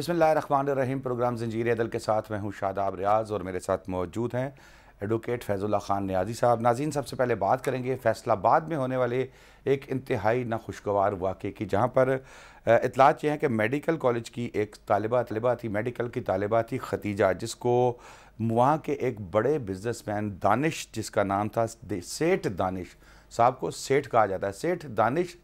बसमीम प्रोग्राम जंजीर अदल के साथ मैं हूँ शादाब रियाज और मेरे साथ मौजूद हैं एडवोकेट फैज़ुल्ला ख़ान न्याजी साहब नाजीन सबसे पहले बात करेंगे फैसलाबाद में होने वाले एक इंतहाई नाखुशगवार वाक़े की जहाँ पर इतलात यह है कि मेडिकल कॉलेज की एक तलबा तलबा थी मेडिकल की तालबा थी खतीजा जिसको वहाँ के एक बड़े मैन दानिश जिसका नाम था सेठ दानिश साहब को सेठ कहा जाता है सेठ दानिश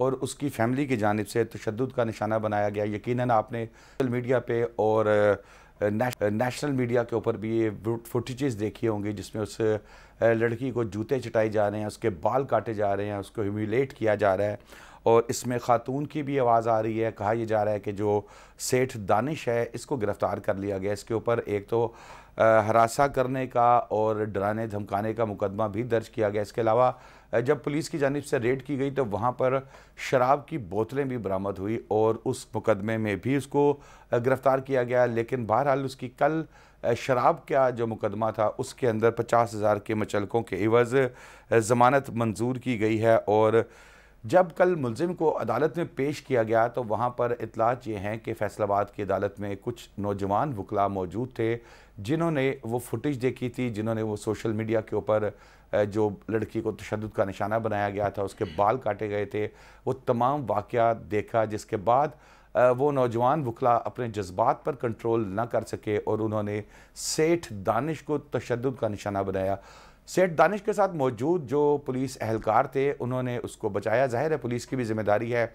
और उसकी फैमिली की जानब से तशद का निशाना बनाया गया यकीन आपने सोशल मीडिया पर और नेशनल मीडिया के ऊपर भी ये फुटेज देखी होंगी जिसमें उस लड़की को जूते चटाए जा रहे हैं उसके बाल काटे जा रहे हैं उसको ह्यूमिलेट किया जा रहा है और इसमें ख़ातून की भी आवाज़ आ रही है कहा यह जा रहा है कि जो सेठ दानिश है इसको गिरफ़्तार कर लिया गया इसके ऊपर एक तो हरासा करने का और डराने धमकाने का मुकदमा भी दर्ज किया गया इसके अलावा जब पुलिस की जानब से रेड की गई तो वहाँ पर शराब की बोतलें भी बरामद हुई और उस मुकदमे में भी उसको गिरफ़्तार किया गया लेकिन बहरहाल उसकी कल शराब का जो मुकदमा था उसके अंदर पचास हज़ार के मचलकों के एवज़ ज़मानत मंजूर की गई है और जब कल मुलजिम को अदालत में पेश किया गया तो वहाँ पर इतलात ये हैं कि फैसलाबाद की अदालत में कुछ नौजवान वकला मौजूद थे जिन्होंने वो फुटेज देखी थी जिन्होंने वो सोशल मीडिया के ऊपर जो लड़की को तशद का निशाना बनाया गया था उसके बाल काटे गए थे वो तमाम वाक़ देखा जिसके बाद वो नौजवान वकला अपने जज्बात पर कंट्रोल ना कर सके और उन्होंने सेठ दानिश को तशद का निशाना बनाया सेठ दानिश के साथ मौजूद जो पुलिस अहलकार थे उन्होंने उसको बचाया जाहिर है पुलिस की भी जिम्मेदारी है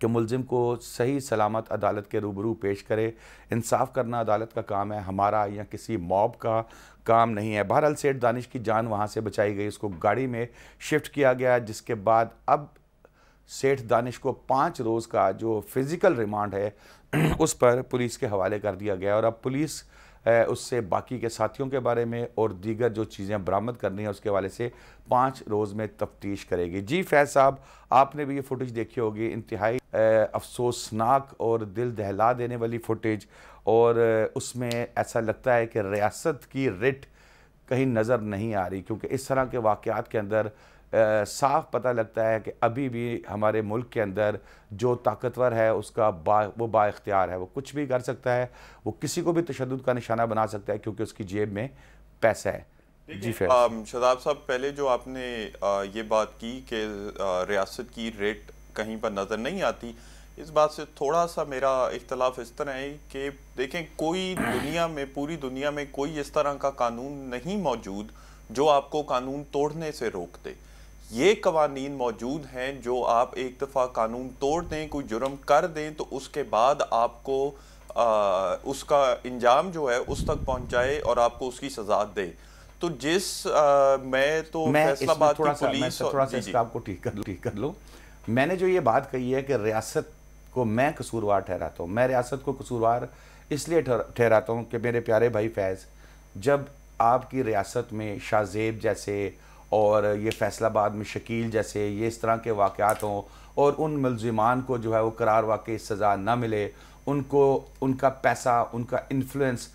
कि मुलजिम को सही सलामत अदालत के रूबरू पेश करे इंसाफ करना अदालत का काम है हमारा या किसी मॉब का काम नहीं है बहरहाल सेठ दानिश की जान वहाँ से बचाई गई उसको गाड़ी में शिफ्ट किया गया जिसके बाद अब सेठ दानिश को पाँच रोज़ का जो फिज़िकल रिमांड है उस पर पुलिस के हवाले कर दिया गया और अब पुलिस उससे बाकी के साथियों के बारे में और दीगर जो चीज़ें बरामद करनी है उसके हवाले से पाँच रोज़ में तफ्तीश करेगी जी फैज साहब आपने भी ये फुटेज देखी होगी इंतहाई अफसोसनाक और दिल दहला देने वाली फुटेज और उसमें ऐसा लगता है कि रियासत की रिट कहीं नज़र नहीं आ रही क्योंकि इस तरह के वाक़ात के अंदर साफ पता लगता है कि अभी भी हमारे मुल्क के अंदर जो ताकतवर है उसका बा वो बाख्तियार है वो कुछ भी कर सकता है वो किसी को भी तशद का निशाना बना सकता है क्योंकि उसकी जेब में पैसा है जी फिर शदाब साहब पहले जो आपने आ, ये बात की कि रियासत की रेट कहीं पर नज़र नहीं आती इस बात से थोड़ा सा मेरा इख्तलाफ इस तरह है कि देखें कोई दुनिया में पूरी दुनिया में कोई इस तरह का कानून नहीं मौजूद जो आपको कानून तोड़ने से रोक दे ये कवानीन मौजूद हैं जो आप एक दफ़ा कानून तोड़ दें कोई जुर्म कर दें तो उसके बाद आपको आ, उसका इंजाम जो है उस तक पहुंचाए और आपको उसकी सजा दे तो जिस आ, मैं तो मैं थोड़ा पुलिस थोड़ा सा, आपको ठीक कर ठीक कर लो मैंने जो ये बात कही है कि रियासत को मैं कसूरवार ठहराता हूँ मैं रियासत को कसूरवार इसलिए ठहराता हूँ कि मेरे प्यारे भाई फैज़ जब आपकी रियासत में शाहजेब जैसे और ये फैसलाबाद में शकील जैसे ये इस तरह के वाक़ात हों और उन मुलजमान को जो है वो करार वाकई सज़ा ना मिले उनको उनका पैसा उनका इन्फ्लुएंस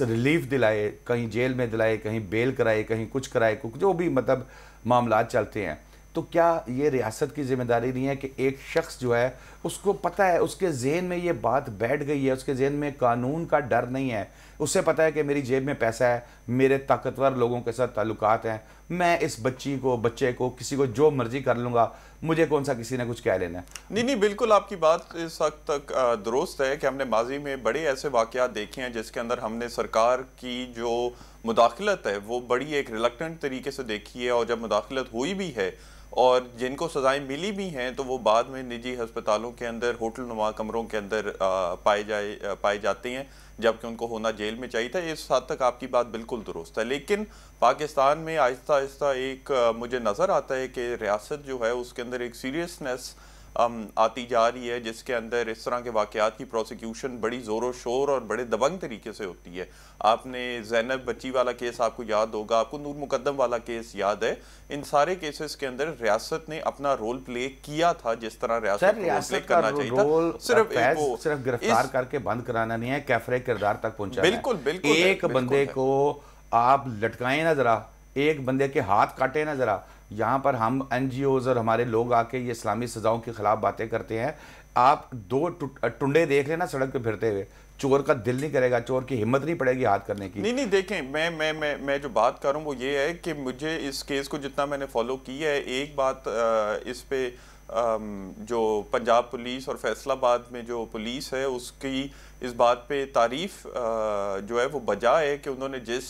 रिलीफ दिलाए कहीं जेल में दिलाए कहीं बेल कराए कहीं कुछ कराए कुछ जो भी मतलब मामला चलते हैं तो क्या ये रियासत की जिम्मेदारी नहीं है कि एक शख्स जो है उसको पता है उसके जहन में ये बात बैठ गई है उसके जहन में कानून का डर नहीं है उसे पता है कि मेरी जेब में पैसा है मेरे ताकतवर लोगों के साथ ताल्लुक हैं मैं इस बच्ची को बच्चे को किसी को जो मर्जी कर लूँगा मुझे कौन सा किसी ने कुछ कह लेना है नहीं नहीं बिल्कुल आपकी बात इस वक्त तक दुरुस्त है कि हमने माजी में बड़े ऐसे वाक़ देखे हैं जिसके अंदर हमने सरकार की जो मुदाखलत है वो बड़ी एक रिलकटेंट तरीके से देखी है और जब मुदाखलत हुई भी है और जिनको सज़ाएं मिली भी हैं तो वो बाद में निजी हस्पतालों के अंदर होटल नुमा कमरों के अंदर पाए जाए पाए जाते हैं जबकि उनको होना जेल में चाहिए था इस हद तक आपकी बात बिल्कुल दुरुस्त है लेकिन पाकिस्तान में आहिस्ता आहिस्ता एक मुझे नज़र आता है कि रियासत जो है उसके अंदर एक सीरियसनेस आती जा रही है जिसके अंदर इस तरह के वाकयात की प्रोसिक्यूशन बड़ी ज़ोरों शोर और बड़े दबंग तरीके से होती है आपने जैनब बच्ची वाला केस आपको याद होगा आपको नूर मुकदम वाला केस याद है इन सारे केसेस के अंदर रियासत ने अपना रोल प्ले किया था जिस तरह रियासत को रोल प्ले करना चाहिए था सिर्फ वो सिर्फ गिरफ्तार करके बंद कराना नहीं है कैफरे किरदार तक पहुंचा बिल्कुल बिल्कुल एक बंदे को आप लटकाएं ना जरा एक बंदे के हाथ काटे ना जरा यहाँ पर हम एन और हमारे लोग आके ये इस्लामी सज़ाओं के ख़िलाफ़ बातें करते हैं आप दो टुंडे देख लेना सड़क पे फिरते हुए चोर का दिल नहीं करेगा चोर की हिम्मत नहीं पड़ेगी हाथ करने की नहीं नहीं देखें मैं मैं मैं मैं जो बात कर रहा हूँ वो ये है कि मुझे इस केस को जितना मैंने फॉलो किया है एक बात इस पर जो पंजाब पुलिस और फैसलाबाद में जो पुलिस है उसकी इस बात पे तारीफ जो है वो बजा है कि उन्होंने जिस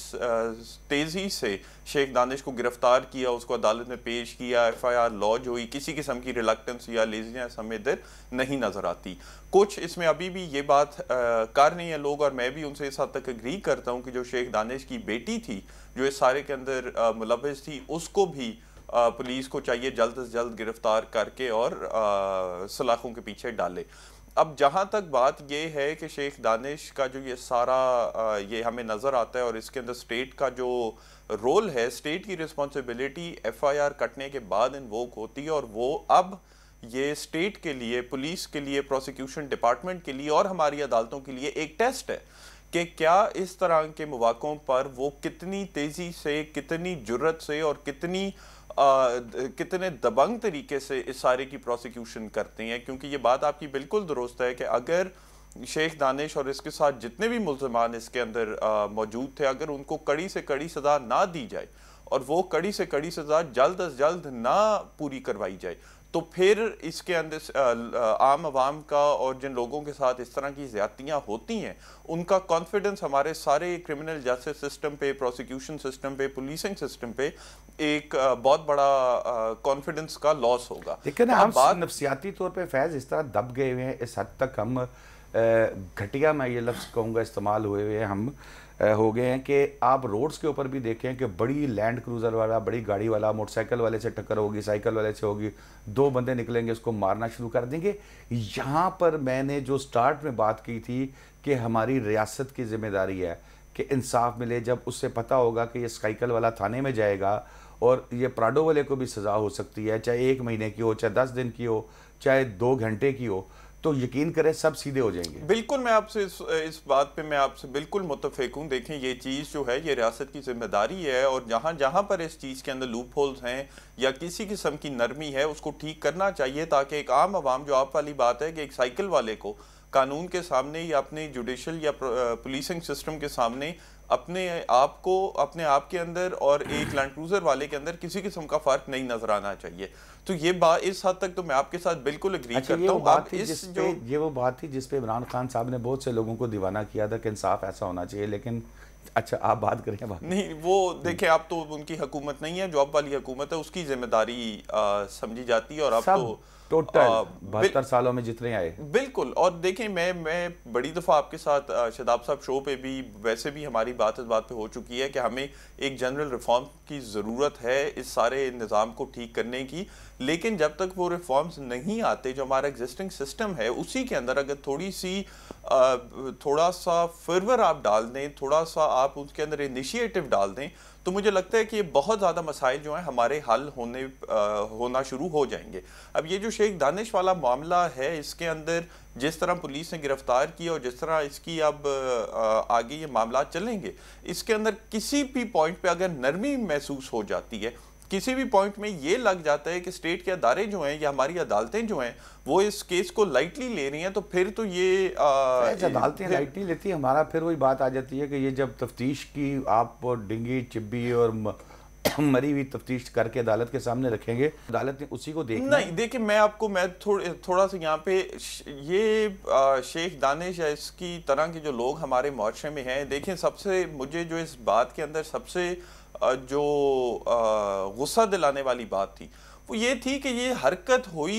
तेज़ी से शेख दानिश को गिरफ़्तार किया उसको अदालत में पेश किया एफ़ आई आर लॉज हुई किसी किस्म की रिलक्टेंस या लेजियास हमें दर नहीं नज़र आती कुछ इसमें अभी भी ये बात कर रही है लोग और मैं भी उनसे इस हद तक अग्री करता हूँ कि जो शेख दानिश की बेटी थी जो इस सारे के अंदर मुलवस थी उसको भी पुलिस को चाहिए जल्द से जल्द गिरफ्तार करके और सलाखों के पीछे डाले अब जहाँ तक बात यह है कि शेख दानिश का जो ये सारा ये हमें नज़र आता है और इसके अंदर स्टेट का जो रोल है स्टेट की रिस्पॉन्सिबिलिटी एफआईआर कटने के बाद इन्वोक होती है और वो अब ये स्टेट के लिए पुलिस के लिए प्रोसिक्यूशन डिपार्टमेंट के लिए और हमारी अदालतों के लिए एक टेस्ट है कि क्या इस तरह के मौाक़ों पर वो कितनी तेज़ी से कितनी जरूरत से और कितनी कितने दबंग तरीके से इस सारे की प्रोसिक्यूशन करते हैं क्योंकि ये बात आपकी बिल्कुल दुरुस्त है कि अगर शेख दानिश और इसके साथ जितने भी मुलजमान इसके अंदर मौजूद थे अगर उनको कड़ी से कड़ी सजा ना दी जाए और वो कड़ी से कड़ी सजा जल्द अज जल्द ना पूरी करवाई जाए तो फिर इसके अंदर आम आवाम का और जिन लोगों के साथ इस तरह की ज्यादतियाँ होती हैं उनका कॉन्फिडेंस हमारे सारे क्रिमिनल जस्टिस सिस्टम पे प्रोसिक्यूशन सिस्टम पे पुलिसिंग सिस्टम पे एक बहुत बड़ा कॉन्फिडेंस का लॉस होगा देखिए ना हम बात नफसियाती तौर पे फैज़ इस तरह दब गए हुए हैं इस हद तक हम घटिया मैं ये लफ्ज़ कहूँगा इस्तेमाल हुए हुए हम हो गए हैं कि आप रोड्स के ऊपर भी देखें कि बड़ी लैंड क्रूज़र वाला बड़ी गाड़ी वाला मोटरसाइकिल वाले से टक्कर होगी साइकिल वाले से होगी दो बंदे निकलेंगे उसको मारना शुरू कर देंगे यहाँ पर मैंने जो स्टार्ट में बात की थी कि हमारी रियासत की जिम्मेदारी है कि इंसाफ मिले जब उससे पता होगा कि ये साइकिल वाला थाने में जाएगा और ये प्राडो वाले को भी सज़ा हो सकती है चाहे एक महीने की हो चाहे दस दिन की हो चाहे दो घंटे की हो तो यकीन करें सब सीधे हो जाएंगे बिल्कुल मैं आपसे इस इस बात पे मैं आपसे बिल्कुल मुतफिक हूँ देखें ये चीज़ जो है ये रियासत की जिम्मेदारी है और जहाँ जहाँ पर इस चीज़ के अंदर लूप होल्स हैं या किसी किस्म की नरमी है उसको ठीक करना चाहिए ताकि एक आम आवाम जो आप वाली बात है कि एक साइकिल वाले को कानून के सामने या अपने जुडिशल या पुलिसिंग सिस्टम के सामने अपने आप को अपने आप के अंदर और एक लैंड क्रूजर वाले के अंदर किसी किस्म का फर्क नहीं नजर आना चाहिए तो ये बात इस हद तक तो मैं आपके साथ बिल्कुल अग्री अच्छा, करता हूँ बात थी इस जो ये वो बात थी जिसपे इमरान खान साहब ने बहुत से लोगों को दीवाना किया था कि इंसाफ ऐसा होना चाहिए लेकिन अच्छा आप बात करें बात नहीं वो हम्म। देखे आप तो उनकी हुकूमत नहीं है जॉब वाली हुकूमत है उसकी जिम्मेदारी समझी जाती है और आप तो टोटल बहत्तर सालों में जितने आए बिल्कुल और देखें मैं मैं बड़ी दफ़ा आपके साथ शदाब साहब शो पे भी वैसे भी हमारी बात इस बात पे हो चुकी है कि हमें एक जनरल रिफॉर्म की ज़रूरत है इस सारे निज़ाम को ठीक करने की लेकिन जब तक वो रिफॉर्म्स नहीं आते जो हमारा एग्जिस्टिंग सिस्टम है उसी के अंदर अगर थोड़ी सी थोड़ा सा फर्वर आप डाल दें थोड़ा सा आप उसके अंदर इनिशिएटिव डाल दें तो मुझे लगता है कि ये बहुत ज़्यादा मसाइल जो हैं हमारे हल होने आ, होना शुरू हो जाएंगे अब ये जो शेख दानिश वाला मामला है इसके अंदर जिस तरह पुलिस ने गिरफ्तार किया और जिस तरह इसकी अब आगे ये मामला चलेंगे इसके अंदर किसी भी पॉइंट पे अगर नरमी महसूस हो जाती है किसी भी पॉइंट में ये लग जाता है कि स्टेट के अदारे जो हैं या हमारी अदालतें जो हैं वो इस केस को लाइटली ले रही हैं तो फिर तो ये अदालतें लाइटली लेती हमारा फिर वही बात आ जाती है कि ये जब तफ्तीश की आप डिंगी चिब्बी और मरी हुई तफ्तीश करके अदालत के सामने रखेंगे अदालत ने उसी को देखना नहीं देखिए मैं आपको मैं थोड़ा थोड़ा सा यहाँ पे ये शेख दानिश या इसकी तरह के जो लोग हमारे मुआरे में हैं देखें सबसे मुझे जो इस बात के अंदर सबसे जो गुस्सा दिलाने वाली बात थी वो ये थी कि ये हरकत हुई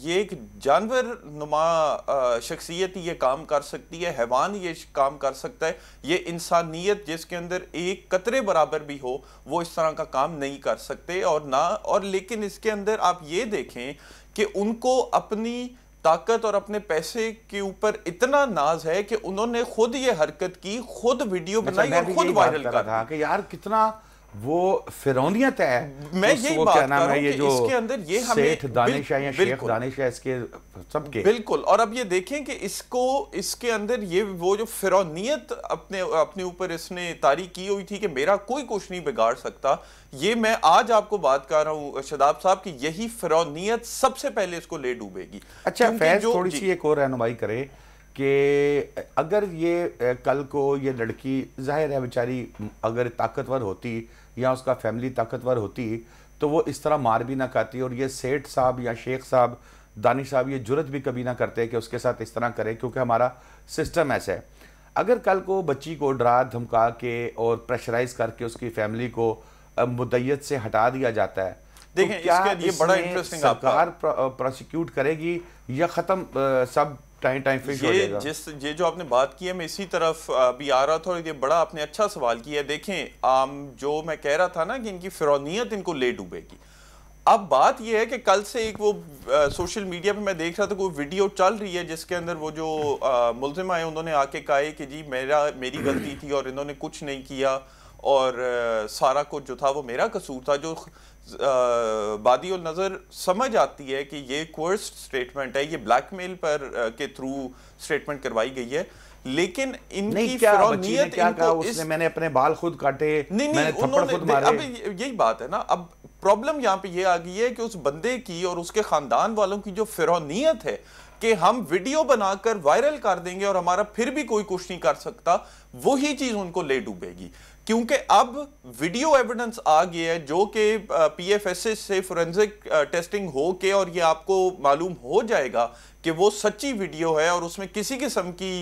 ये एक जानवर नुमा शख्सियत ये काम कर सकती है हैवान ये काम कर सकता है ये इंसानियत जिसके अंदर एक कतरे बराबर भी हो वो इस तरह का काम नहीं कर सकते और ना और लेकिन इसके अंदर आप ये देखें कि उनको अपनी ताकत और अपने पैसे के ऊपर इतना नाज है कि उन्होंने खुद ये हरकत की खुद वीडियो अच्छा, बनाई और खुद वायरल कर रहा कि यार कितना वो फिरौनियत है मैं यही बात नाम है ये इसके अंदर ये हमें दानिश है या शेख दानिश है इसके सबके बिल्कुल और अब ये देखें कि इसको इसके अंदर ये वो जो फिरौनियत अपने अपने ऊपर इसने तारी की हुई थी कि मेरा कोई कुछ नहीं बिगाड़ सकता ये मैं आज आपको बात कर रहा हूँ शदाब साहब की यही फिरौनियत सबसे पहले इसको ले डूबेगी अच्छा फैज थोड़ी सी एक और रहनुमाई करे कि अगर ये कल को ये लड़की जाहिर है बेचारी अगर ताकतवर होती या उसका फैमिली ताकतवर होती तो वो इस तरह मार भी ना खाती और ये सेठ साहब या शेख साहब दानिश साहब ये जरूरत भी कभी ना करते कि उसके साथ इस तरह करें क्योंकि हमारा सिस्टम ऐसा है अगर कल को बच्ची को डरा धमका के और प्रेशराइज करके उसकी फैमिली को मुदैत से हटा दिया जाता है तो देखिए तो क्या ये बड़ा इंटरेस्टिंग सरकार प्रोसिक्यूट करेगी या ख़त्म सब टाइम टाइम फिक्स हो जाएगा जिस ये जो आपने बात की है मैं इसी तरफ भी आ रहा था और ये बड़ा आपने अच्छा सवाल किया है देखें आम जो मैं कह रहा था ना कि इनकी फिरौनीत इनको ले डूबेगी अब बात ये है कि कल से एक वो आ, सोशल मीडिया पे मैं देख रहा था कोई वीडियो चल रही है जिसके अंदर वो जो मुलजिम आए उन्होंने आके कहा कि जी मेरा मेरी गलती थी और इन्होंने कुछ नहीं किया और आ, सारा कुछ जो था वो मेरा कसूर था जो बादी नज़र समझ आती है कि ये कोर्स स्टेटमेंट है ये ब्लैकमेल पर के थ्रू स्टेटमेंट करवाई गई है लेकिन इनकी क्या ने क्या कहा उसने मैंने अपने बाल खुद काटे नहीं नहीं थप्पड़ खुद मारे। अब यही बात है ना अब प्रॉब्लम यहाँ पे ये आ गई है कि उस बंदे की और उसके खानदान वालों की जो फिरौनीयत है कि हम वीडियो बनाकर वायरल कर देंगे और हमारा फिर भी कोई कुछ नहीं कर सकता वही चीज उनको ले डूबेगी क्योंकि अब वीडियो एविडेंस आ गया है जो कि पीएफएसएस से फोरेंसिक टेस्टिंग हो के और ये आपको मालूम हो जाएगा कि वो सच्ची वीडियो है और उसमें किसी किस्म की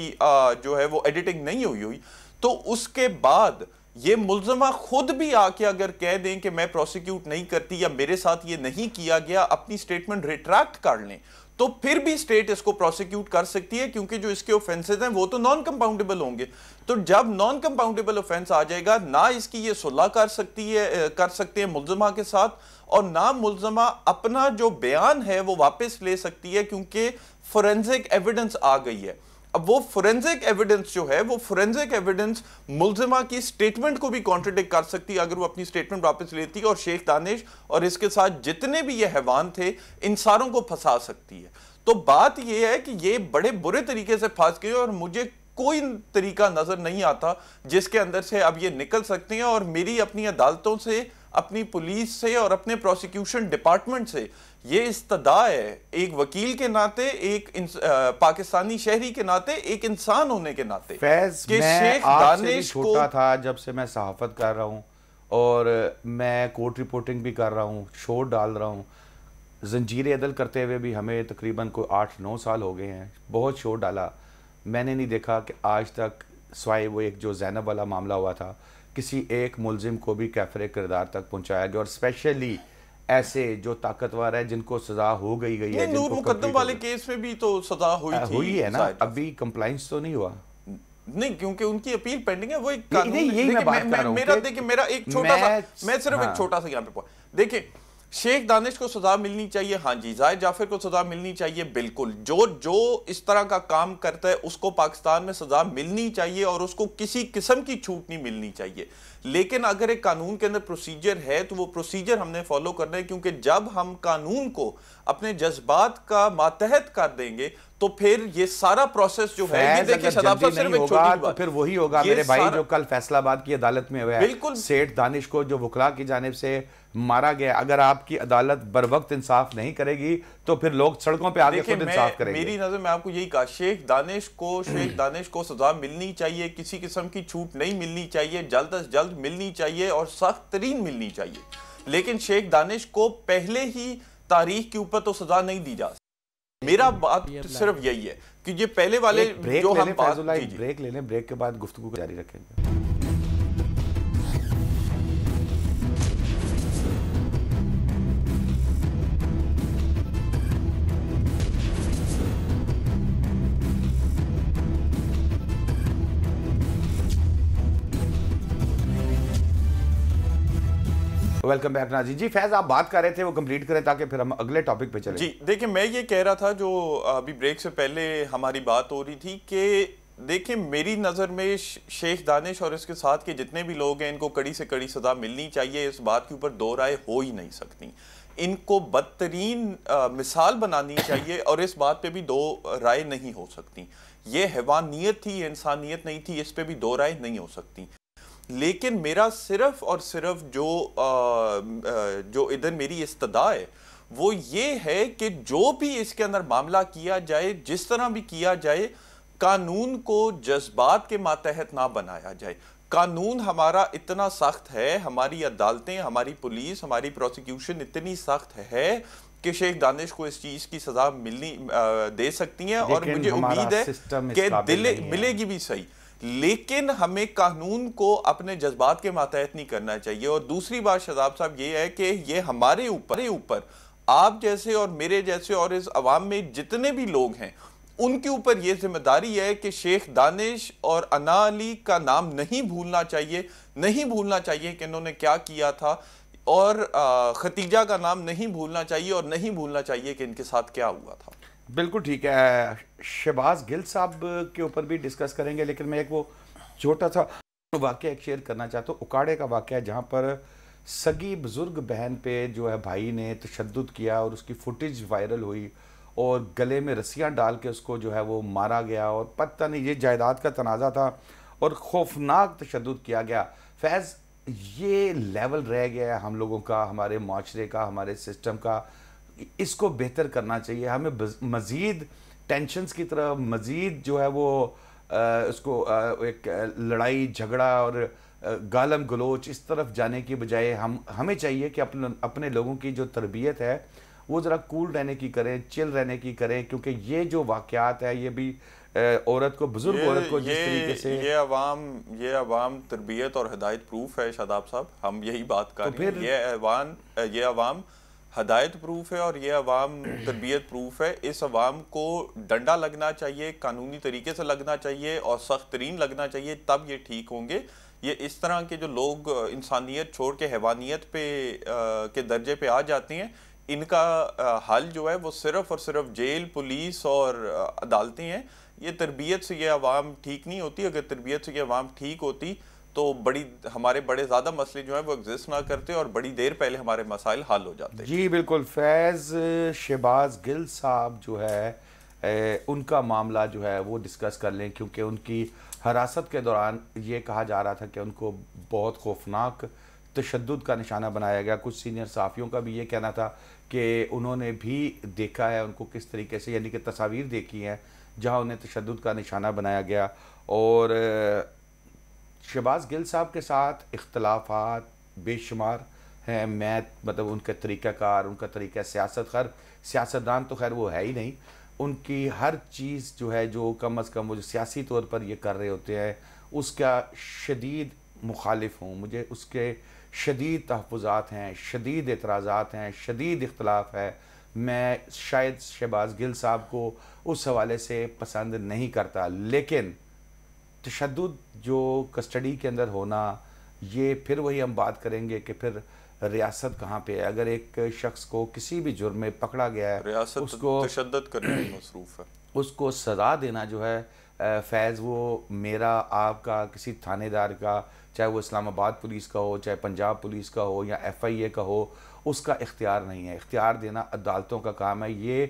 जो है वो एडिटिंग नहीं हुई हुई तो उसके बाद ये मुलजमा खुद भी आके अगर कह दें कि मैं प्रोसिक्यूट नहीं करती या मेरे साथ ये नहीं किया गया अपनी स्टेटमेंट रिट्रैक्ट कर लें तो फिर भी स्टेट इसको प्रोसिक्यूट कर सकती है क्योंकि जो इसके ऑफेंसेज हैं वो तो नॉन कंपाउंडेबल होंगे तो जब नॉन कंपाउंडेबल ऑफेंस आ जाएगा ना इसकी ये सुलह कर सकती है कर सकते हैं मुलजमा के साथ और ना मुलजमा अपना जो बयान है वो वापस ले सकती है क्योंकि फोरेंसिक एविडेंस आ गई है अब वो फोरेंसिक एविडेंस जो है वो फोरेंसिक एविडेंस मुलजिमा की स्टेटमेंट को भी कॉन्ट्रडिक्ट कर सकती है अगर वो अपनी स्टेटमेंट वापस लेती है और शेख दानिश और इसके साथ जितने भी ये हैवान थे इन सारों को फंसा सकती है तो बात ये है कि ये बड़े बुरे तरीके से फंस गए और मुझे कोई तरीका नज़र नहीं आता जिसके अंदर से अब ये निकल सकते हैं और मेरी अपनी अदालतों से अपनी पुलिस से और अपने प्रोसिक्यूशन डिपार्टमेंट से ये इस्तदा है एक वकील के नाते एक आ, पाकिस्तानी शहरी के नाते एक इंसान होने के नाते फैज छोटा था जब से मैं सहाफत कर रहा हूँ और मैं कोर्ट रिपोर्टिंग भी कर रहा हूँ शोर डाल रहा हूँ जंजीर अदल करते हुए भी हमें तकरीबन कोई आठ नौ साल हो गए हैं बहुत शोर डाला मैंने नहीं देखा कि आज तक स्वाए वो एक जो जैनब वाला मामला हुआ था किसी एक मुलजिम को भी कैफरे किरदार तक पहुँचाया गया और स्पेशली ऐसे जो ताकतवर है जिनको सजा हो गई गई है नूर मुकदम वाले केस में भी तो सजा हुई आ, थी हुई है ना अभी कंप्लाइंस तो नहीं हुआ नहीं क्योंकि उनकी अपील पेंडिंग है वो एक कानून यही मैं बात कर रहा हूं मेरा देखिए मेरा एक छोटा सा मैं सिर्फ एक हाँ। छोटा सा यहाँ पे देखिए शेख दानिश को सजा मिलनी चाहिए हाँ जी जाहिर जाफिर को सजा मिलनी चाहिए बिल्कुल जो जो इस तरह का काम करता है उसको पाकिस्तान में सजा मिलनी चाहिए और उसको किसी किस्म की छूट नहीं मिलनी चाहिए लेकिन अगर एक कानून के अंदर प्रोसीजर है तो वो प्रोसीजर हमने फॉलो करना है क्योंकि जब हम कानून को अपने जज्बात का मातहत कर देंगे तो फिर ये सारा प्रोसेस जो है ये देखिए सिर्फ एक छोटी तो फिर वही होगा मेरे भाई जो कल फैसलाबाद की अदालत में हुआ बिल्कुल सेठ दानिश को जो वकला की जानब से मारा गया अगर आपकी अदालत बर वक्त इंसाफ नहीं करेगी तो फिर लोग सड़कों पे आगे खुद इंसाफ करेंगे मेरी नजर में आपको यही कहा शेख दानिश को शेख दानिश को सजा मिलनी चाहिए किसी किस्म की छूट नहीं मिलनी चाहिए जल्द अज जल्द मिलनी चाहिए और सख्त तरीन मिलनी चाहिए लेकिन शेख दानिश को पहले ही तारीख के ऊपर तो सजा नहीं दी जा सकती मेरा बात सिर्फ यही है कि ये पहले वाले जो हम ब्रेक ले लें ब्रेक के बाद गुफ्तु जारी रखेंगे वेलकम बैक नाजी जी फैज आप बात कर रहे थे वो कंप्लीट करें ताकि फिर हम अगले टॉपिक पे चले जी देखिए मैं ये कह रहा था जो अभी ब्रेक से पहले हमारी बात हो रही थी कि देखिए मेरी नज़र में शेख दानिश और इसके साथ के जितने भी लोग हैं इनको कड़ी से कड़ी सज़ा मिलनी चाहिए इस बात के ऊपर दो राय हो ही नहीं सकती इनको बदतरीन मिसाल बनानी चाहिए और इस बात पे भी दो राय नहीं हो सकती ये हैवानियत थी इंसानियत नहीं थी इस पे भी दो राय नहीं हो सकती लेकिन मेरा सिर्फ और सिर्फ जो आ, जो इधर मेरी इस्तदा है वो ये है कि जो भी इसके अंदर मामला किया जाए जिस तरह भी किया जाए कानून को जज्बात के मातहत ना बनाया जाए कानून हमारा इतना सख्त है हमारी अदालतें हमारी पुलिस हमारी प्रोसिक्यूशन इतनी सख्त है कि शेख दानिश को इस चीज़ की सज़ा मिलनी आ, दे सकती है और मुझे उम्मीद है कि दिले मिलेगी भी सही लेकिन हमें कानून को अपने जज्बात के मातहत नहीं करना चाहिए और दूसरी बात शजाब साहब ये है कि ये हमारे ऊपर ऊपर आप जैसे और मेरे जैसे और इस अवाम में जितने भी लोग हैं उनके ऊपर ये जिम्मेदारी है कि शेख दानिश और अना अली का नाम नहीं भूलना चाहिए नहीं भूलना चाहिए कि इन्होंने क्या किया था और खतीजा का नाम नहीं भूलना चाहिए और नहीं भूलना चाहिए कि इनके साथ क्या हुआ था बिल्कुल ठीक है शहबाज गिल साहब के ऊपर भी डिस्कस करेंगे लेकिन मैं एक वो छोटा सा वाक्य एक शेयर करना चाहता हूँ उकाड़े का वाक़ है जहाँ पर सगी बुज़ुर्ग बहन पे जो है भाई ने तशद किया और उसकी फुटेज वायरल हुई और गले में रस्सियाँ डाल के उसको जो है वो मारा गया और पता नहीं ये जायदाद का तनाज़ा था और खौफनाक तशद किया गया फैज़ ये लेवल रह गया है हम लोगों का हमारे माशरे का हमारे सिस्टम का इसको बेहतर करना चाहिए हमें मज़ीद टेंशन की तरह मज़ीद जो है वो आ, उसको आ, एक लड़ाई झगड़ा और गालम गलोच इस तरफ जाने की बजाय हम हमें चाहिए कि अपने अपने लोगों की जो तरबियत है वो ज़रा कूल रहने की करें चिल रहने की करें क्योंकि ये जो वाक़ात है ये भी औरत को बुजुर्ग औरत को जिस तरीके से ये अवाम ये अवाम तरबियत और हदायत प्रूफ है शादाब साहब हम यही बात कर तो रहे हैं ये अवान ये अवाम हदायत प्रूफ है और ये अवाम तरबियत प्रूफ है इस अवाम को डंडा लगना चाहिए कानूनी तरीके से लगना चाहिए और सख्त तरीन लगना चाहिए तब ये ठीक होंगे ये इस तरह के जो लोग इंसानियत छोड़ के हैवानियत पे आ, के दर्जे पे आ जाते हैं इनका आ, हल जो है वो सिर्फ और सिर्फ जेल पुलिस और अदालतें हैं ये तरबियत से ये अवाम ठीक नहीं होती अगर तरबियत से ये आवाम ठीक होती तो बड़ी हमारे बड़े ज़्यादा मसले जो हैं वो एग्जिस्ट ना करते और बड़ी देर पहले हमारे मसाइल हल हो जाते जी बिल्कुल फैज़ शहबाज गिल साहब जो है ए, उनका मामला जो है वो डिस्कस कर लें क्योंकि उनकी हरासत के दौरान ये कहा जा रहा था कि उनको बहुत खौफनाक तशद का निशाना बनाया गया कुछ सीनियर साफियों का भी ये कहना था कि उन्होंने भी देखा है उनको किस तरीके से यानी कि तस्वीर देखी हैं जहाँ उन्हें तशद का निशाना बनाया गया और शहबाज गिल साहब के साथ इख्तलाफात बेशुमार हैं मैं मतलब उनके तरीक़ाकार उनका तरीका सियासत खैर सियासतदान तो खैर वो है ही नहीं उनकी हर चीज़ जो है जो कम अज़ कम वो जो सियासी तौर पर ये कर रहे होते हैं उसका शदीद मुखालिफ हूँ मुझे उसके शदीद तहफ़ात हैं शदीद एतराज़ात हैं शदीद इख्तलाफ है मैं शायद शहबाज गिल साहब को उस हवाले से पसंद नहीं करता लेकिन तशद जो कस्टडी के अंदर होना ये फिर वही हम बात करेंगे कि फिर रियासत कहाँ पे है अगर एक शख्स को किसी भी जुर्म में पकड़ा गया है उसको तशद करने में मसरूफ़ है उसको सज़ा देना जो है फैज़ वो मेरा आपका किसी थानेदार का चाहे वो इस्लामाबाद पुलिस का हो चाहे पंजाब पुलिस का हो या एफ आई ए का हो उसका इख्तियार नहीं है इख्तियार देना अदालतों का काम है ये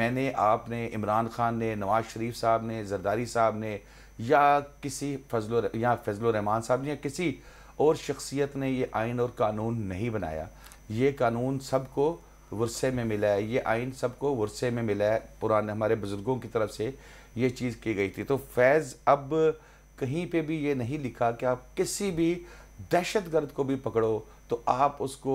मैंने आपने इमरान खान ने नवाज़ शरीफ साहब ने जरदारी साहब ने या किसी फजल या फजल रहमान साहब ने या किसी और शख्सियत ने ये आइन और कानून नहीं बनाया ये कानून सबको वर्से में मिला है ये आइन सबको वर्से में मिला है पुराने हमारे बुज़ुर्गों की तरफ से ये चीज़ की गई थी तो फैज़ अब कहीं पे भी ये नहीं लिखा कि आप किसी भी दहशत गर्द को भी पकड़ो तो आप उसको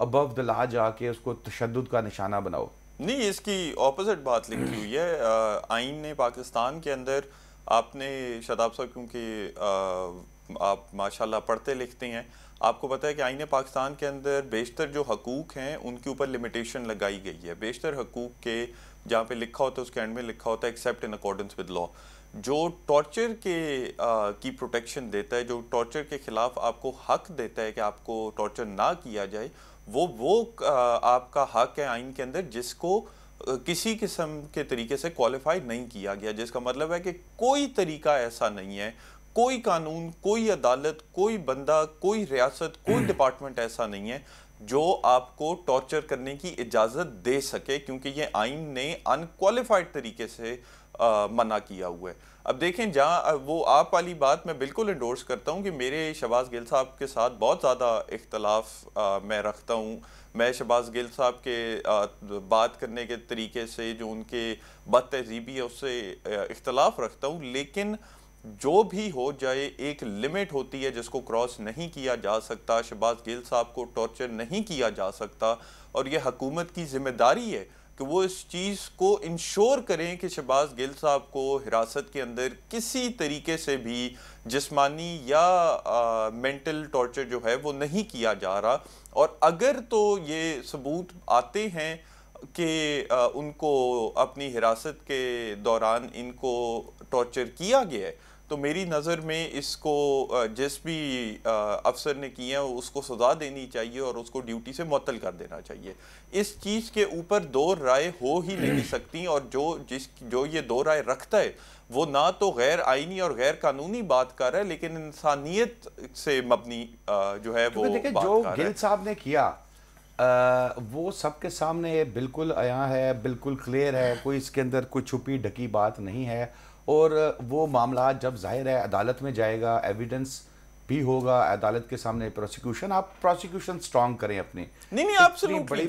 अबव द ला जाके उसको तशद का निशाना बनाओ नहीं इसकी ऑपोजिट बात लिखी हुई है आइन ने पाकिस्तान के अंदर आपने शदाब साहब क्योंकि आप माशाल्लाह पढ़ते लिखते हैं आपको पता है कि आइन पाकिस्तान के अंदर बेशतर जो हकूक हैं उनके ऊपर लिमिटेशन लगाई गई है बेशतर हकूक के जहाँ पे लिखा होता है उसके एंड में लिखा होता है except in accordance with law जो टॉर्चर के आ, की प्रोटेक्शन देता है जो टॉर्चर के ख़िलाफ़ आपको हक देता है कि आपको टॉर्चर ना किया जाए वो वो आ, आपका हक है आइन के अंदर जिसको किसी किस्म के तरीके से क्वालिफाई नहीं किया गया जिसका मतलब है कि कोई तरीका ऐसा नहीं है कोई कानून कोई अदालत कोई बंदा कोई रियासत कोई डिपार्टमेंट हम्म। ऐसा नहीं है जो आपको टॉर्चर करने की इजाज़त दे सके क्योंकि ये आइन ने अनक्वालिफाइड तरीके से आ, मना किया हुआ है अब देखें जहाँ वो आप वाली बात मैं बिल्कुल इंडोर्स करता हूँ कि मेरे शबाज गिल साहब के साथ बहुत ज़्यादा इख्तलाफ मैं रखता हूँ मैं शबाज गिल साहब के बात करने के तरीके से जो उनके बद तहजीबी है उससे इख्तलाफ रखता हूँ लेकिन जो भी हो जाए एक लिमिट होती है जिसको क्रॉस नहीं किया जा सकता शबाज गिल साहब को टॉर्चर नहीं किया जा सकता और यह हकूमत की जिम्मेदारी है कि वो इस चीज़ को इंश्योर करें कि शहबाज गिल साहब को हिरासत के अंदर किसी तरीके से भी जिस्मानी या आ, मेंटल टॉर्चर जो है वो नहीं किया जा रहा और अगर तो ये सबूत आते हैं कि उनको अपनी हिरासत के दौरान इनको टॉर्चर किया गया है तो मेरी नज़र में इसको जिस भी अफसर ने किया है उसको सज़ा देनी चाहिए और उसको ड्यूटी से मअतल कर देना चाहिए इस चीज़ के ऊपर दो राय हो ही नहीं हम्म। सकती और जो जिस जो ये दो राय रखता है वो ना तो गैर आइनी और गैर कानूनी बात कर रहा है लेकिन इंसानियत से मबनी जो है वो बात जो गिल साहब ने किया आ, वो सबके सामने बिल्कुल आया है बिल्कुल क्लियर है कोई इसके अंदर कोई छुपी ढकी बात नहीं है और वो मामला जब जाहिर है अदालत में जाएगा एविडेंस भी होगा अदालत के सामने प्रोसिक्यूशन आप प्रोसिक्यूशन स्ट्रांग करें अपने नहीं नहीं आप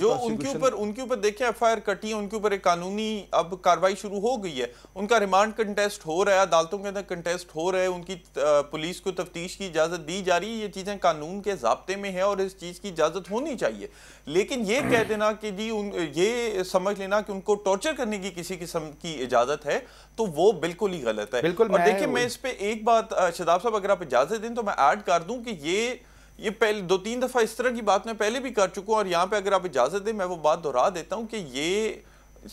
जो उनके ऊपर उनके ऊपर देखिए एफ आई आर कटी है उनके ऊपर एक कानूनी अब कार्रवाई शुरू हो गई है उनका रिमांड कंटेस्ट हो रहा है अदालतों के अंदर कंटेस्ट हो रहा है उनकी पुलिस को तफ्तीश की इजाजत दी जा रही है ये चीजें कानून के जबते में है और इस चीज की इजाजत होनी चाहिए लेकिन ये कह देना कि जी उन ये समझ लेना कि उनको टॉर्चर करने की किसी किस्म की इजाजत है तो वो बिल्कुल ही गलत है बिल्कुल और देखिए मैं इस पर एक बात शिदाब साहब अगर आप इजाजत दें तो मैं ऐड कर दूं कि ये ये पहले दो तीन दफ़ा इस तरह की बात मैं पहले भी कर चुका हूँ और यहाँ पे अगर आप इजाज़त दें मैं वो बात दोहरा देता हूँ कि ये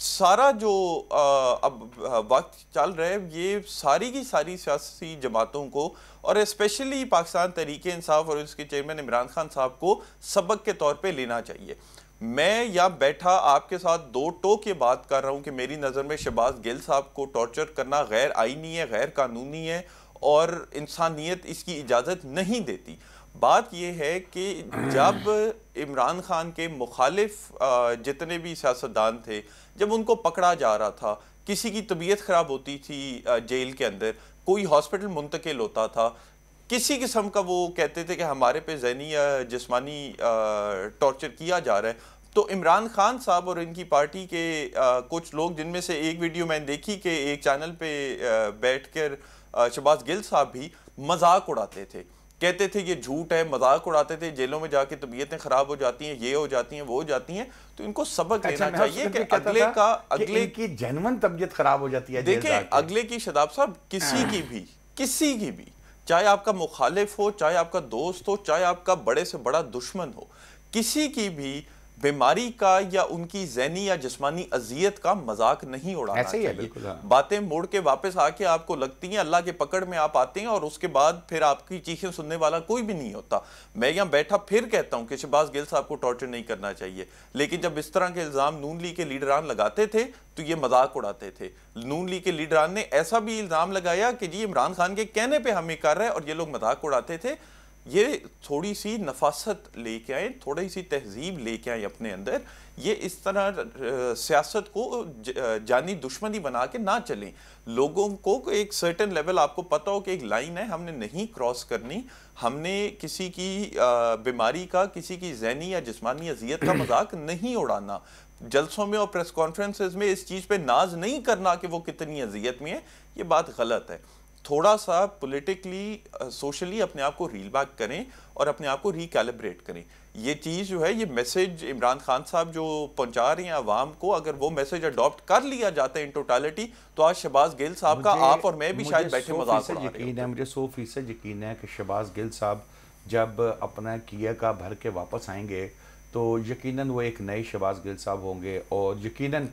सारा जो आ, अब वक्त चल रहा है ये सारी की सारी सियासी जमातों को और स्पेशली पाकिस्तान तरीके इंसाफ और उसके चेयरमैन इमरान खान साहब को सबक के तौर पर लेना चाहिए मैं यहाँ बैठा आपके साथ दो टोक ये बात कर रहा हूँ कि मेरी नज़र में शहबाज गिल साहब को टॉर्चर करना गैर आइनी है गैर कानूनी है और इंसानियत इसकी इजाज़त नहीं देती बात यह है कि जब इमरान खान के मुखालिफ जितने भी सियासतदान थे जब उनको पकड़ा जा रहा था किसी की तबीयत ख़राब होती थी जेल के अंदर कोई हॉस्पिटल मुंतकिल होता था किसी किस्म का वो कहते थे कि हमारे पे जहनी या जिसमानी टॉर्चर किया जा रहा है तो इमरान खान साहब और इनकी पार्टी के आ, कुछ लोग जिनमें से एक वीडियो मैंने देखी कि एक चैनल पे बैठकर शबाज गिल साहब भी मजाक उड़ाते थे कहते थे ये झूठ है मजाक उड़ाते थे जेलों में जाके तबीयतें खराब हो जाती हैं ये हो जाती हैं वो हो जाती हैं तो इनको सबक अच्छा, चाहिए कि अगले का अगले की जनवन तबीयत खराब हो जाती है देखिए अगले की शदाब साहब किसी हाँ। की भी किसी की भी चाहे आपका मुखालिफ हो चाहे आपका दोस्त हो चाहे आपका बड़े से बड़ा दुश्मन हो किसी की भी बीमारी का या उनकी जहनी या जिसमानी अजियत का मजाक नहीं उड़ाना चाहिए हाँ। बातें मोड़ के वापस आके आपको लगती हैं अल्लाह के पकड़ में आप आते हैं और उसके बाद फिर आपकी चीखें सुनने वाला कोई भी नहीं होता मैं यहाँ बैठा फिर कहता हूँ कि शहबाज गिल साहब को टॉर्चर नहीं करना चाहिए लेकिन जब इस तरह के इल्ज़ाम नून ली के लीडरान लगाते थे तो ये मजाक उड़ाते थे नून ली के लीडरान ने ऐसा भी इल्ज़ाम लगाया कि जी इमरान खान के कहने पर हमें कर रहे हैं और ये लोग मजाक उड़ाते थे ये थोड़ी सी नफासत लेके आए थोड़ी सी तहजीब लेके आए अपने अंदर ये इस तरह सियासत को जानी दुश्मनी बना के ना चलें लोगों को एक सर्टन लेवल आपको पता हो कि एक लाइन है हमने नहीं क्रॉस करनी हमने किसी की बीमारी का किसी की जहनी या जिसमानी अजियत का मजाक नहीं उड़ाना जलसों में और प्रेस कॉन्फ्रेंसेज में इस चीज़ पे नाज नहीं करना कि वो कितनी अजियत में है ये बात गलत है थोड़ा सा पॉलिटिकली सोशली अपने आप को रील बैक करें और अपने आप को रिकैलिब्रेट करें ये चीज़ जो है ये मैसेज इमरान खान साहब जो पहुंचा रहे हैं आवाम को अगर वो मैसेज अडॉप्ट कर लिया जाता है इन टोटालिटी तो आज शहबाज गिल साहब का आप और मैं भी शायद बैठे मजाक यकीन है मुझे सौ फीसद यकीन है कि शहबाज गिल साहब जब अपना किया का भर के वापस आएंगे तो यकीनन वो एक नए शहबाज गिल साहब होंगे और यकीनन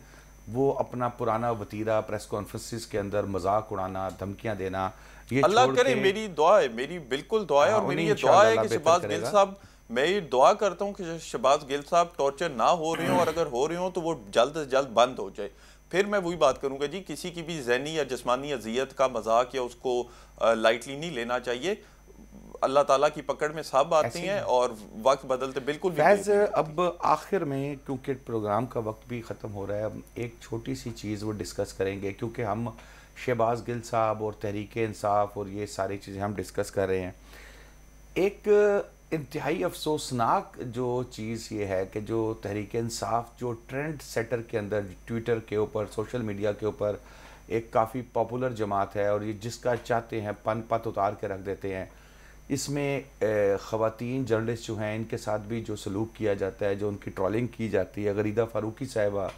वो अपना पुराना वतीरा प्रेस कॉन्फ्रेंसिस के अंदर मजाक उड़ाना धमकियां देना ये अल्लाह करे मेरी दुआ है मेरी बिल्कुल दुआ है हाँ, और मेरी ये दुआ है कि शहबाज गिल साहब मैं ये दुआ करता हूँ कि शहबाज गिल साहब टॉर्चर ना हो रहे हो और अगर हो रहे हो तो वो जल्द से जल्द बंद हो जाए फिर मैं वही बात करूंगा जी किसी की भी जहनी या जिसमानी अजियत का मजाक या उसको लाइटली नहीं लेना चाहिए अल्लाह ताला की पकड़ में सब आती हैं और वक्त बदलते बिल्कुल फैज अब आखिर में क्योंकि प्रोग्राम का वक्त भी ख़त्म हो रहा है एक छोटी सी चीज़ वो डिस्कस करेंगे क्योंकि हम शहबाज गिल साहब और तहरीक इंसाफ और ये सारी चीज़ें हम डिस्कस कर रहे हैं एक इंतहाई अफसोसनाक जो चीज़ ये है कि जो तहरीक इंसाफ जो ट्रेंड सेटर के अंदर ट्विटर के ऊपर सोशल मीडिया के ऊपर एक काफ़ी पॉपुलर जमात है और ये जिसका चाहते हैं पन पत उतार के रख देते हैं इसमें ख़वात जर्नलिस्ट जो हैं इनके साथ भी जो सलूक किया जाता है जो उनकी ट्रॉलिंग की जाती है गरीदा फ़ारूकी साहिबा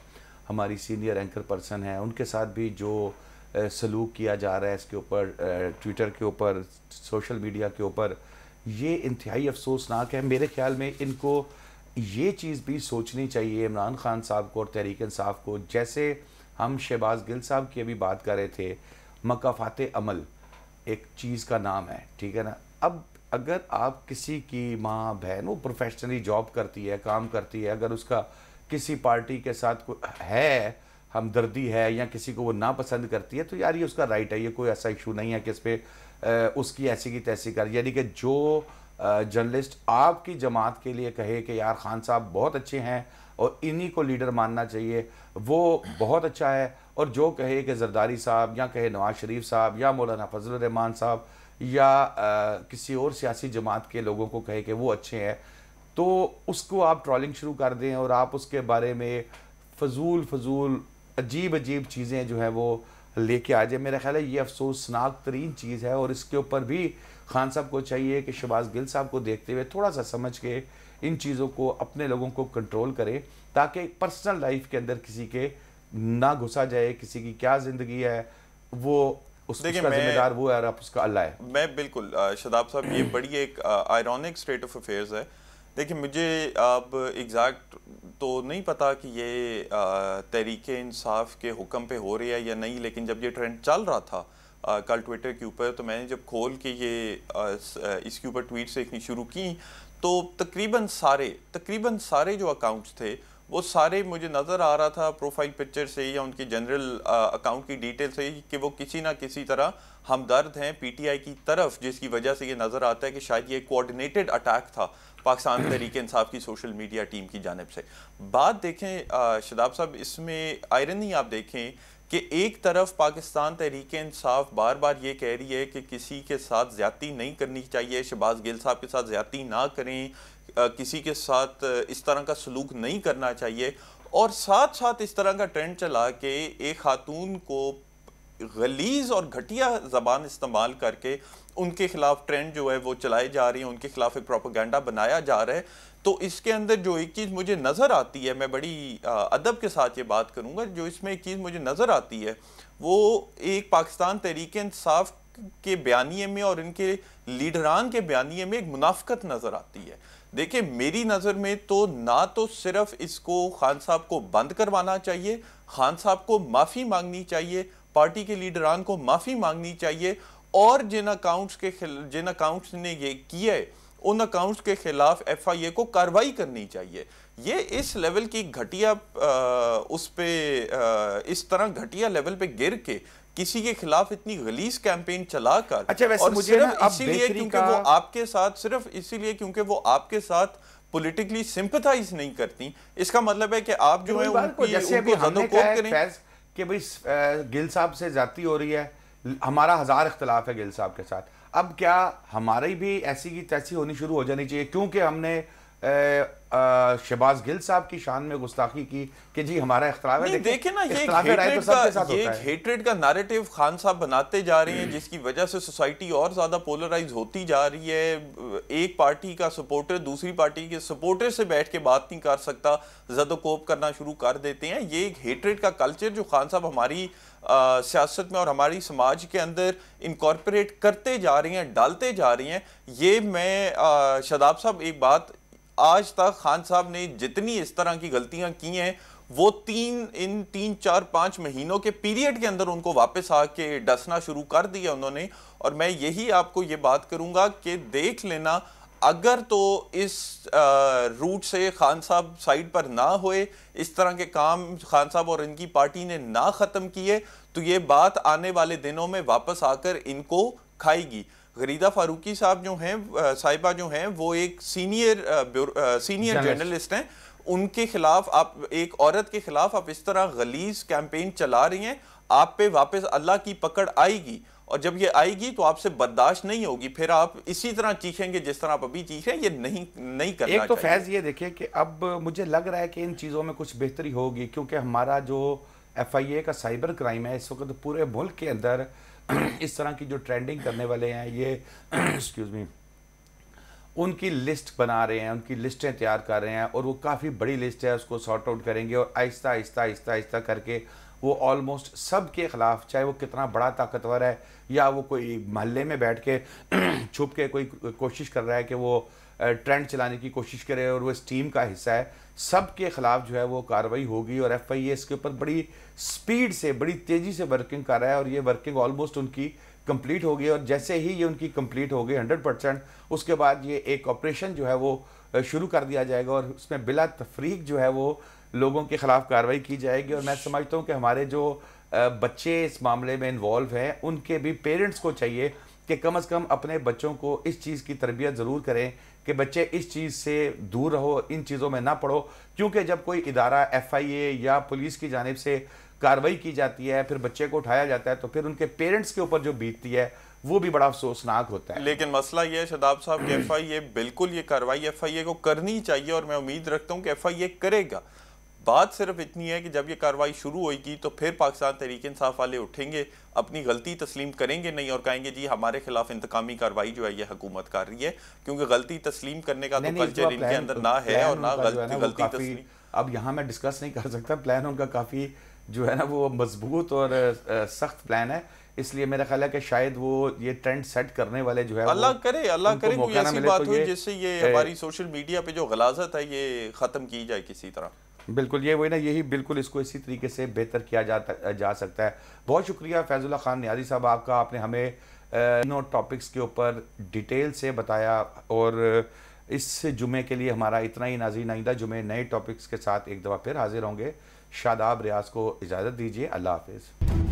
हमारी सीनियर एंकर पर्सन हैं उनके साथ भी जो सलूक किया जा रहा है इसके ऊपर ट्विटर के ऊपर सोशल मीडिया के ऊपर ये इंतहाई अफसोसनाक है मेरे ख्याल में इनको ये चीज़ भी सोचनी चाहिए इमरान खान साहब को और तहरीक साहब को जैसे हम शहबाज गिल साहब की अभी बात कर रहे थे मकाफात अमल एक चीज़ का नाम है ठीक है ना अब अगर आप किसी की माँ बहन वो प्रोफेशनली जॉब करती है काम करती है अगर उसका किसी पार्टी के साथ कोई है हमदर्दी है या किसी को वो ना पसंद करती है तो यार ये उसका राइट है ये कोई ऐसा इशू नहीं है कि इस पर उसकी ऐसी की तैसी कर यानी कि जो जर्नलिस्ट आपकी जमात के लिए कहे कि यार खान साहब बहुत अच्छे हैं और इन्हीं को लीडर मानना चाहिए वो बहुत अच्छा है और जो कहे कि जरदारी साहब या कहे नवाज शरीफ साहब या मौलाना फजल रहमान साहब या आ, किसी और सियासी जमात के लोगों को कहे कि वो अच्छे हैं तो उसको आप ट्रॉलिंग शुरू कर दें और आप उसके बारे में फजूल फजूल अजीब अजीब चीज़ें जो हैं वो लेके आ जाए मेरा ख्याल है ये अफसोसनाक तरीन चीज़ है और इसके ऊपर भी खान साहब को चाहिए कि शबाज गिल साहब को देखते हुए थोड़ा सा समझ के इन चीज़ों को अपने लोगों को कंट्रोल करें ताकि पर्सनल लाइफ के अंदर किसी के ना घुसा जाए किसी की क्या ज़िंदगी है वो उस देखिए जिम्मेदार वो है उसका अल्लाह है मैं बिल्कुल शदाब साहब ये बड़ी एक आयरॉनिक स्टेट ऑफ अफेयर्स है देखिए मुझे अब एग्जैक्ट तो नहीं पता कि ये तहरीके इंसाफ के हुक्म पे हो रही है या नहीं लेकिन जब ये ट्रेंड चल रहा था आ, कल ट्विटर के ऊपर तो मैंने जब खोल के ये आ, इसके ऊपर ट्वीट देखनी शुरू की तो तकरीबन सारे तकरीबन सारे जो अकाउंट्स थे वो सारे मुझे नज़र आ रहा था प्रोफाइल पिक्चर से या उनके जनरल अकाउंट की डिटेल से कि वो किसी ना किसी तरह हमदर्द हैं पीटीआई की तरफ जिसकी वजह से ये नज़र आता है कि शायद ये कोऑर्डिनेटेड अटैक था पाकिस्तान तरीके इंसाफ की सोशल मीडिया टीम की जानब से बात देखें शदाब साहब इसमें आयरनी आप देखें कि एक तरफ पाकिस्तान तहरीक इंसाफ बार बार ये कह रही है कि किसी के साथ ज्यादती नहीं करनी चाहिए शहबाज गिल साहब के साथ ज्यादती ना करें किसी के साथ इस तरह का सलूक नहीं करना चाहिए और साथ साथ इस तरह का ट्रेंड चला कि एक खातून को गलीज और घटिया ज़बान इस्तेमाल करके उनके खिलाफ ट्रेंड जो है वो चलाई जा रही है उनके खिलाफ एक प्रोपोगंडा बनाया जा रहा है तो इसके अंदर जो एक चीज़ मुझे नज़र आती है मैं बड़ी अदब के साथ ये बात करूँगा जो इसमें एक चीज़ मुझे नज़र आती है वो एक पाकिस्तान तहरीक इंसाफ के बयानी में और इनके लीडरान के बयानी में एक मुनाफ्त नज़र आती है देखिए मेरी नज़र में तो ना तो सिर्फ इसको खान साहब को बंद करवाना चाहिए खान साहब को माफ़ी मांगनी चाहिए पार्टी के लीडरान को माफ़ी मांगनी चाहिए और जिन अकाउंट्स के जिन अकाउंट्स ने ये किए उन अकाउंट्स के खिलाफ एफ आई ए को कार्रवाई करनी चाहिए ये इस लेवल की घटिया उस पर इस तरह घटिया लेवल पे गिर के किसी के खिलाफ इतनी गलीस कैंपेन चलाकर अच्छा वैसे और मुझे सिर्फ इसीलिए क्योंकि वो आपके साथ सिर्फ इसीलिए क्योंकि वो आपके साथ पॉलिटिकली सिंपथाइज नहीं करती इसका मतलब है कि आप जो है उनकी, जैसे कि भाई गिल साहब से जाती हो रही है हमारा हजार इख्तलाफ है गिल साहब के साथ अब क्या हमारी भी ऐसी की तैसी होनी शुरू हो जानी चाहिए क्योंकि हमने शहबाज गिल साहब की शान में गुस्ताखी की कि जी हमारा इख्तलाफ है देखिए ना ये एक हेटरेट तो का ये हेटरेड का नैरेटिव खान साहब बनाते जा रहे हैं जिसकी वजह से सोसाइटी और ज़्यादा पोलराइज होती जा रही है एक पार्टी का सपोर्टर दूसरी पार्टी के सपोर्टर से बैठ के बात नहीं कर सकता ज़्यादा कोप करना शुरू कर देते हैं ये एक हेटरेड का कल्चर जो खान साहब हमारी सियासत में और हमारी समाज के अंदर इनकॉर्पोरेट करते जा रही हैं डालते जा रही हैं ये मैं शदाब साहब एक बात आज तक खान साहब ने जितनी इस तरह की गलतियां की हैं वो तीन इन तीन चार पाँच महीनों के पीरियड के अंदर उनको वापस आके डसना शुरू कर दिया उन्होंने और मैं यही आपको ये बात करूँगा कि देख लेना अगर तो इस रूट से खान साहब साइड पर ना होए इस तरह के काम खान साहब और इनकी पार्टी ने ना ख़त्म किए तो ये बात आने वाले दिनों में वापस आकर इनको खाएगी गरीदा फारूकी साहब जो हैं साहिबा जो हैं वो एक सीनियर सीनियर जर्नलिस्ट हैं उनके खिलाफ आप एक औरत के खिलाफ आप इस तरह गलीज कैंपेन चला रही हैं आप पे वापस अल्लाह की पकड़ आएगी और जब ये आएगी तो आपसे बर्दाश्त नहीं होगी फिर आप इसी तरह चीखेंगे जिस तरह आप अभी चीखें ये नहीं नहीं करना एक तो फैज़ ये देखिए कि अब मुझे लग रहा है कि इन चीज़ों में कुछ बेहतरी होगी क्योंकि हमारा जो एफ आई ए का साइबर क्राइम है इस वक्त पूरे मुल्क के अंदर इस तरह की जो ट्रेंडिंग करने वाले हैं ये एक्सक्यूज़ मी उनकी लिस्ट बना रहे हैं उनकी लिस्टें तैयार कर रहे हैं और वो काफ़ी बड़ी लिस्ट है उसको सॉर्ट आउट करेंगे और आहिस्ता आहिस्ता आहिस्ता आहिस्ता करके वो ऑलमोस्ट सब के ख़िलाफ़ चाहे वो कितना बड़ा ताकतवर है या वो कोई महल्ले में बैठ के छुप के कोई कोशिश कर रहा है कि वो ट्रेंड चलाने की कोशिश करे और वो इस टीम का हिस्सा है सब के ख़िलाफ़ जो है वो कार्रवाई होगी और एफ आई ए इसके ऊपर बड़ी स्पीड से बड़ी तेज़ी से वर्किंग कर रहा है और ये वर्किंग ऑलमोस्ट उनकी कंप्लीट हो गई और जैसे ही ये उनकी कंप्लीट हो गई हंड्रेड परसेंट उसके बाद ये एक ऑपरेशन जो है वो शुरू कर दिया जाएगा और उसमें बिला तफरीक जो है वो लोगों के ख़िलाफ़ कार्रवाई की जाएगी और मैं समझता हूँ कि हमारे जो बच्चे इस मामले में इन्वॉल्व हैं उनके भी पेरेंट्स को चाहिए कि कम अज़ कम अपने बच्चों को इस चीज़ की तरबियत ज़रूर करें कि बच्चे इस चीज़ से दूर रहो इन चीज़ों में ना पढ़ो क्योंकि जब कोई इदारा एफआईए या पुलिस की जानब से कार्रवाई की जाती है फिर बच्चे को उठाया जाता है तो फिर उनके पेरेंट्स के ऊपर जो बीतती है वो भी बड़ा अफसोसनाक होता है लेकिन मसला ये है शदाब साहब कि एफ आई ए बिल्कुल ये कार्रवाई एफ आई ए को करनी चाहिए और मैं उम्मीद रखता हूँ कि एफ आई ए करेगा बात सिर्फ इतनी है कि जब ये कार्रवाई शुरू होगी तो फिर पाकिस्तान तरीके इंसाफ वाले उठेंगे अपनी गलती तस्लीम करेंगे नहीं और कहेंगे जी हमारे खिलाफ इंतकामी कार्रवाई जो है ये हुकूमत कर रही है क्योंकि गलती तस्लीम करने का तो कल्चर इनके अंदर ना है और ना गलती गलती तस्लीम अब यहाँ मैं डिस्कस नहीं कर सकता प्लान उनका काफ़ी जो है ना वो मजबूत और सख्त प्लान है इसलिए मेरा ख्याल है कि शायद वो ये ट्रेंड सेट करने वाले जो है अल्लाह करे अल्लाह करे कोई ऐसी बात तो हो जिससे ये हमारी सोशल मीडिया पे जो गलाजत है ये ख़त्म की जाए किसी तरह बिल्कुल ये वही ना यही बिल्कुल इसको इसी तरीके से बेहतर किया जाता जा सकता है बहुत शुक्रिया फैजुल्ला खान न्याजी साहब आपका आपने हमें इन टॉपिक्स के ऊपर डिटेल से बताया और इस जुमे के लिए हमारा इतना ही नाजी नाइंदा जुमे नए टॉपिक्स के साथ एक दफ़ा फिर हाजिर होंगे शादाब रियाज को इजाज़त दीजिए अल्लाह हाफिज़